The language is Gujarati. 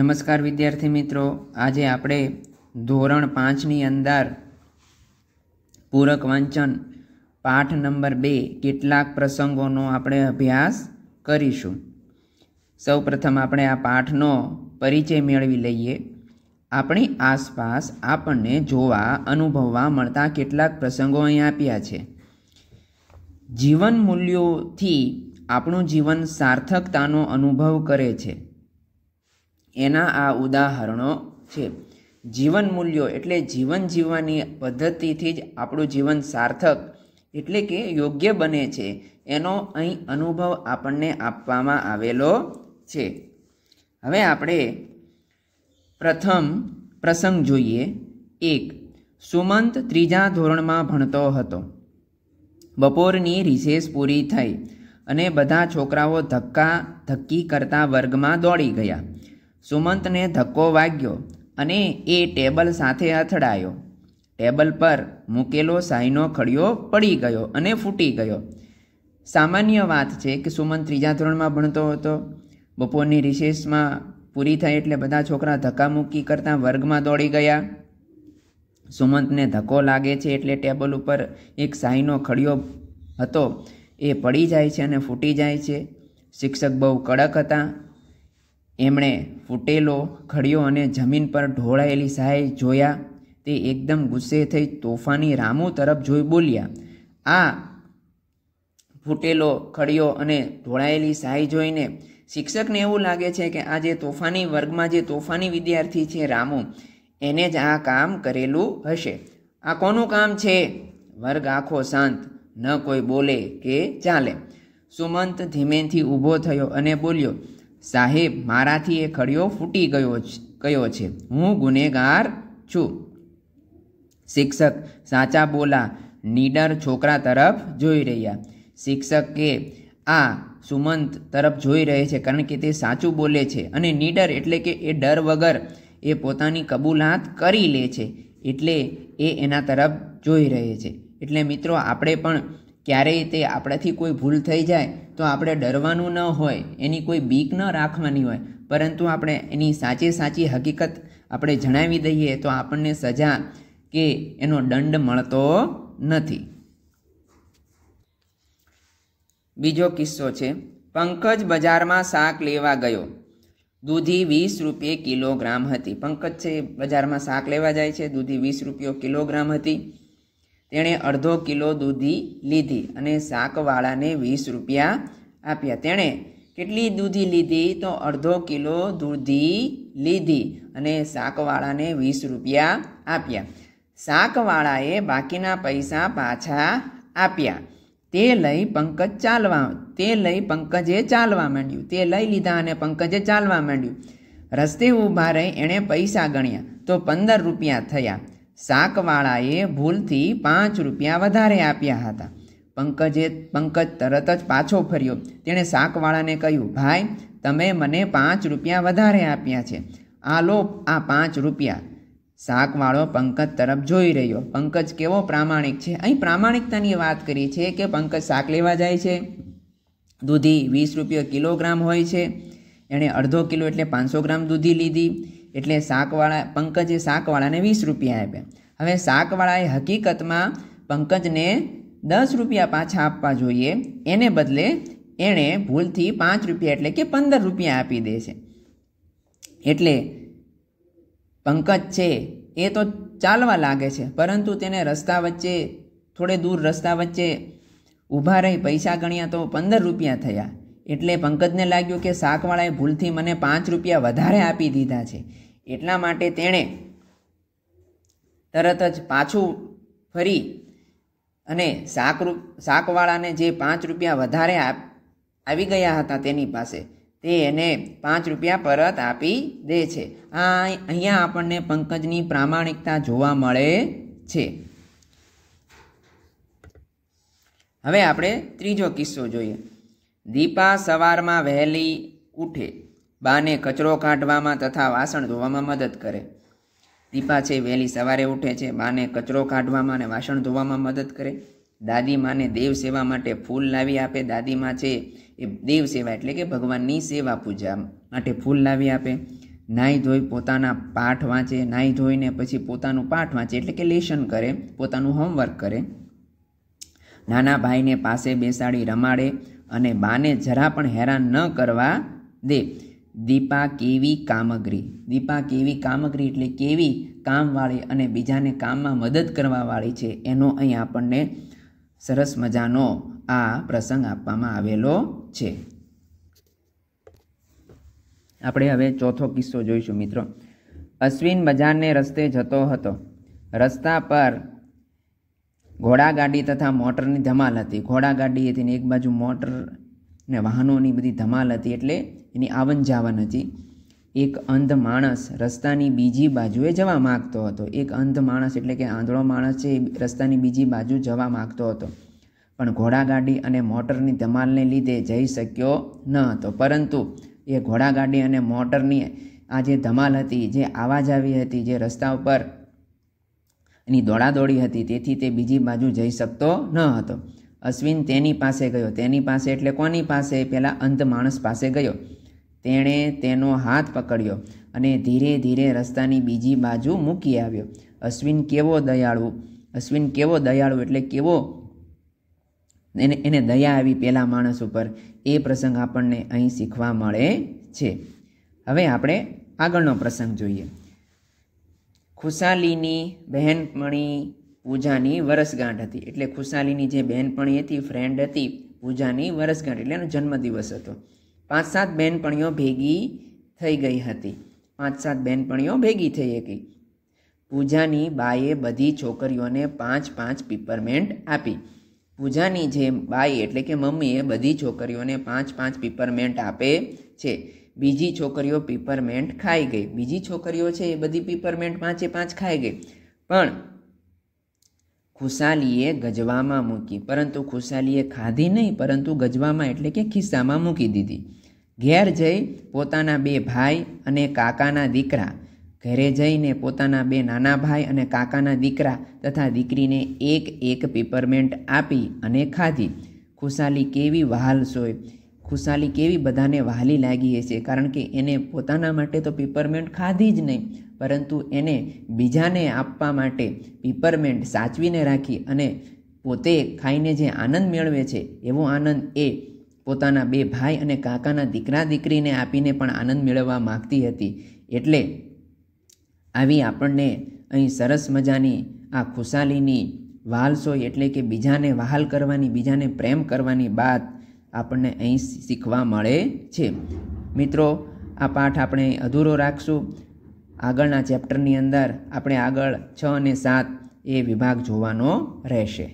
નમસ્કાર વિદ્યાર્થી મિત્રો આજે આપણે ધોરણ પાંચની અંદર પૂરક વાંચન પાઠ નંબર બે કેટલાક પ્રસંગોનો આપણે અભ્યાસ કરીશું સૌ પ્રથમ આપણે આ પાઠનો પરિચય મેળવી લઈએ આપણી આસપાસ આપણને જોવા અનુભવવા મળતા કેટલાક પ્રસંગો અહીં આપ્યા છે જીવન મૂલ્યોથી આપણું જીવન સાર્થકતાનો અનુભવ કરે છે એના આ ઉદાહરણો છે જીવન મૂલ્યો એટલે જીવન જીવવાની પદ્ધતિથી જ આપણું જીવન સાર્થક એટલે કે યોગ્ય બને છે એનો અહીં અનુભવ આપણને આપવામાં આવેલો છે હવે આપણે પ્રથમ પ્રસંગ જોઈએ એક સુમંત ત્રીજા ધોરણમાં ભણતો હતો બપોરની રિસેસ પૂરી થઈ અને બધા છોકરાઓ ધક્કા ધક્કી કરતા વર્ગમાં દોડી ગયા સુમંતને ધક્કો વાગ્યો અને એ ટેબલ સાથે અથડાયો ટેબલ પર મૂકેલો સાઈનો ખડિયો પડી ગયો અને ફૂટી ગયો સામાન્ય વાત છે કે સુમંત ત્રીજા ધોરણમાં ભણતો હતો બપોરની રિસેસમાં પૂરી થઈ એટલે બધા છોકરા ધક્કામુક્કી કરતાં વર્ગમાં દોડી ગયા સુમંતને ધક્કો લાગે છે એટલે ટેબલ ઉપર એક સાઈનો ખડિયો હતો એ પડી જાય છે અને ફૂટી જાય છે શિક્ષક બહુ કડક હતા એમણે ફૂટેલો ઘડિયો અને જમીન પર ઢોળાયેલી સહાય જોયા તે એકદમ ગુસ્સે થઈ તોફાની રામુ તરફ જોઈ બોલ્યા આ ફૂટેલો ખડિયો અને ઢોળાયેલી સહાય જોઈને શિક્ષકને એવું લાગે છે કે આ જે તોફાની વર્ગમાં જે તોફાની વિદ્યાર્થી છે રામુ એને જ આ કામ કરેલું હશે આ કોનું કામ છે વર્ગ આખો શાંત ન કોઈ બોલે કે ચાલે સુમંત ધીમેથી ઊભો થયો અને બોલ્યો સાહેબ મારાથી એ ખડિયો ફૂટી ગયો ગયો છે હું ગુનેગાર છું શિક્ષક સાચા બોલા નીડર છોકરા તરફ જોઈ રહ્યા શિક્ષકે આ સુમંત તરફ જોઈ રહે છે કારણ કે તે સાચું બોલે છે અને નીડર એટલે કે એ ડર વગર એ પોતાની કબૂલાત કરી લે છે એટલે એ એના તરફ જોઈ રહે છે એટલે મિત્રો આપણે પણ ક્યારેય તે આપણાથી કોઈ ભૂલ થઈ જાય તો આપણે ડરવાનું ન હોય એની કોઈ બીક ન રાખવાની હોય પરંતુ આપણે એની સાચી સાચી હકીકત આપણે જણાવી દઈએ તો આપણને સજા કે એનો દંડ મળતો નથી બીજો કિસ્સો છે પંકજ બજારમાં શાક લેવા ગયો દૂધી વીસ રૂપિયે કિલોગ્રામ હતી પંકજ છે બજારમાં શાક લેવા જાય છે દૂધી વીસ રૂપિયો કિલોગ્રામ હતી તેણે અડધો કિલો દૂધી લીધી અને શાકવાળાને વીસ રૂપિયા આપ્યા તેણે કેટલી દૂધી લીધી તો અડધો કિલો દૂધી લીધી અને શાકવાળાને વીસ રૂપિયા આપ્યા શાકવાળાએ બાકીના પૈસા પાછા આપ્યા તે લઈ પંકજ ચાલવા તે લઈ પંકજે ચાલવા માંડ્યું તે લઈ લીધા અને પંકજે ચાલવા માંડ્યું રસ્તે ઊભા રહી એણે પૈસા ગણ્યા તો પંદર રૂપિયા થયા શાકવાળાએ ભૂલથી પાંચ રૂપિયા વધારે આપ્યા હતા પંકજે પંકજ તરત જ પાછો ફર્યો તેણે શાકવાળાને કહ્યું ભાઈ તમે મને પાંચ રૂપિયા વધારે આપ્યા છે આ લો આ પાંચ રૂપિયા શાકવાળો પંકજ તરફ જોઈ રહ્યો પંકજ કેવો પ્રામાણિક છે અહીં પ્રામાણિકતાની વાત કરી છે કે પંકજ શાક લેવા જાય છે દૂધી વીસ રૂપિયા કિલોગ્રામ હોય છે એણે અડધો કિલો એટલે પાંચસો ગ્રામ દૂધી લીધી એટલે શાકવાળા પંકજે શાકવાળાને વીસ રૂપિયા આપ્યા હવે શાકવાળાએ હકીકતમાં પંકજને દસ રૂપિયા પાછા આપવા જોઈએ એને બદલે એણે ભૂલથી પાંચ રૂપિયા એટલે કે પંદર રૂપિયા આપી દે છે એટલે પંકજ છે એ તો ચાલવા લાગે છે પરંતુ તેને રસ્તા વચ્ચે થોડે દૂર રસ્તા વચ્ચે ઊભા રહી પૈસા ગણ્યા તો પંદર રૂપિયા થયા એટલે પંકજને લાગ્યું કે શાકવાળાએ ભૂલથી મને પાંચ રૂપિયા વધારે આપી દીધા છે એટલા માટે તેણે તરત જ પાછું ફરી અને શાક શાકવાળાને જે પાંચ રૂપિયા વધારે આવી ગયા હતા તેની પાસે તે એને પાંચ રૂપિયા પરત આપી દે છે આ અહીંયા આપણને પંકજની પ્રામાણિકતા જોવા મળે છે હવે આપણે ત્રીજો કિસ્સો જોઈએ દીપા સવારમાં વહેલી ઉઠે બાને કચરો કાઢવામાં તથા વાસણ ધોવામાં મદદ કરે દીપા છે વહેલી સવારે ઉઠે છે બાને કચરો કાઢવામાં અને વાસણ ધોવામાં મદદ કરે દાદી માને દેવ સેવા માટે ફૂલ લાવી આપે દાદી માં છે એ દેવ સેવા એટલે કે ભગવાનની સેવા પૂજા માટે ફૂલ લાવી આપે નાહી ધોઈ પોતાના પાઠ વાંચે નાહી ધોઈને પછી પોતાનું પાઠ વાંચે એટલે કે લેશન કરે પોતાનું હોમવર્ક કરે નાના ભાઈને પાસે બેસાડી રમાડે અને બાને જરા પણ હેરાન ન કરવા દે દીપા કેવી કામગરી દીપા કેવી કામગરી એટલે કેવી કામવાળી અને બીજાને કામમાં મદદ કરવાવાળી છે એનો અહીં આપણને સરસ મજાનો આ પ્રસંગ આપવામાં આવેલો છે આપણે હવે ચોથો કિસ્સો જોઈશું મિત્રો અશ્વિન બજારને રસ્તે જતો હતો રસ્તા પર ઘોડાગાડી તથા મોટરની ધમાલ હતી ઘોડાગાડી હતી ને એક બાજુ મોટર ને વાહનોની બધી ધમાલ હતી એટલે એની આવન જાવન હતી એક અંધ માણસ રસ્તાની બીજી બાજુએ જવા માગતો હતો એક અંધ માણસ એટલે કે આંધળો માણસ છે એ રસ્તાની બીજી બાજુ જવા માગતો હતો પણ ઘોડાગાડી અને મોટરની ધમાલને લીધે જઈ શક્યો ન હતો પરંતુ એ ઘોડાગાડી અને મોટરની આ જે ધમાલ હતી જે આવાજ આવી હતી જે રસ્તા ઉપર એની દોડાદોડી હતી તેથી તે બીજી બાજુ જઈ શકતો ન હતો અશ્વિન તેની પાસે ગયો તેની પાસે એટલે કોની પાસે પહેલાં અંધ માણસ પાસે ગયો તેણે તેનો હાથ પકડ્યો અને ધીરે ધીરે રસ્તાની બીજી બાજુ મૂકી આવ્યો અશ્વિન કેવો દયાળુ અશ્વિન કેવો દયાળુ એટલે કેવો એને એને દયા આવી પહેલાં માણસ ઉપર એ પ્રસંગ આપણને અહીં શીખવા મળે છે હવે આપણે આગળનો પ્રસંગ જોઈએ ખુશાલીની બહેનપણી પૂજાની વરસગાંઠ હતી એટલે ખુશાલીની જે બહેનપણી હતી ફ્રેન્ડ હતી પૂજાની વરસગાંઠ એટલે એનો જન્મદિવસ હતો પાંચ સાત બહેનપણીઓ ભેગી થઈ ગઈ હતી પાંચ સાત બહેનપણીઓ ભેગી થઈ હતી પૂજાની બાએ બધી છોકરીઓને પાંચ પાંચ પીપરમેન્ટ આપી પૂજાની જે બાઈ એટલે કે મમ્મીએ બધી છોકરીઓને પાંચ પાંચ પીપરમેન્ટ આપે છે બીજી છોકરીઓ પીપરમેન્ટ ખાઈ ગઈ બીજી છોકરીઓ છે એ બધી પીપરમેન્ટ પાંચે પાંચ ખાઈ ગઈ પણ ખુશાલીએ ગજવામાં મૂકી પરંતુ ખુશાલીએ ખાધી નહીં પરંતુ ગજવામાં એટલે કે ખિસ્સામાં મૂકી દીધી ઘેર જઈ પોતાના બે ભાઈ અને કાકાના દીકરા ઘરે જઈને પોતાના બે નાના ભાઈ અને કાકાના દીકરા તથા દીકરીને એક એક પેપરમેન્ટ આપી અને ખાધી ખુશાલી કેવી વહાલ સોય ખુશાલી કેવી બધાને વહાલી લાગી હશે કારણ કે એને પોતાના માટે તો પીપરમેન્ટ ખાધી જ નહીં પરંતુ એને બીજાને આપવા માટે પીપરમેન્ટ સાચવીને રાખી અને પોતે ખાઈને જે આનંદ મેળવે છે એવો આનંદ એ પોતાના બે ભાઈ અને કાકાના દીકરા દીકરીને આપીને પણ આનંદ મેળવવા માગતી હતી એટલે આવી આપણને અહીં સરસ મજાની આ ખુશાલીની વાલસોય એટલે કે બીજાને વહાલ કરવાની બીજાને પ્રેમ કરવાની વાત આપણને અહીં શીખવા મળે છે મિત્રો આ પાઠ આપણે અધૂરો રાખશું આગળના ચેપ્ટરની અંદર આપણે આગળ છ અને સાત એ વિભાગ જોવાનો રહેશે